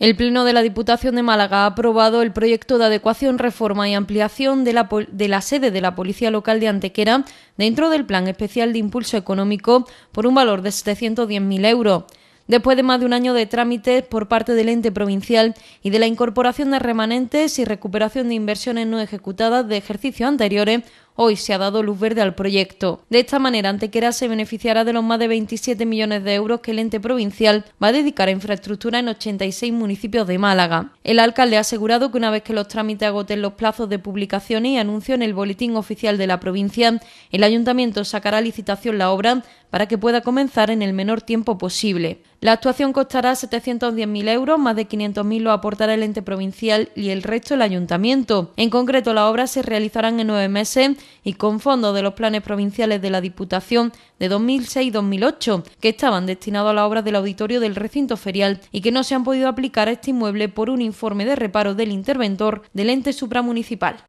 El Pleno de la Diputación de Málaga ha aprobado el proyecto de adecuación, reforma y ampliación de la, sede de la Policía Local de Antequera dentro del Plan Especial de Impulso Económico por un valor de 710.000 euros. Después de más de un año de trámites por parte del ente provincial y de la incorporación de remanentes y recuperación de inversiones no ejecutadas de ejercicios anteriores, Hoy se ha dado luz verde al proyecto. De esta manera, Antequera se beneficiará de los más de 27 millones de euros que el ente provincial va a dedicar a infraestructura en 86 municipios de Málaga. El alcalde ha asegurado que una vez que los trámites agoten los plazos de publicación y anuncio en el Boletín Oficial de la provincia, el ayuntamiento sacará licitación la obra para que pueda comenzar en el menor tiempo posible. La actuación costará 710.000 euros, más de 500.000 lo aportará el ente provincial y el resto el ayuntamiento. En concreto, las obras se realizarán en nueve meses y con fondos de los planes provinciales de la Diputación de 2006 2008, que estaban destinados a las obras del auditorio del recinto ferial y que no se han podido aplicar a este inmueble por un informe de reparo del interventor del ente supramunicipal.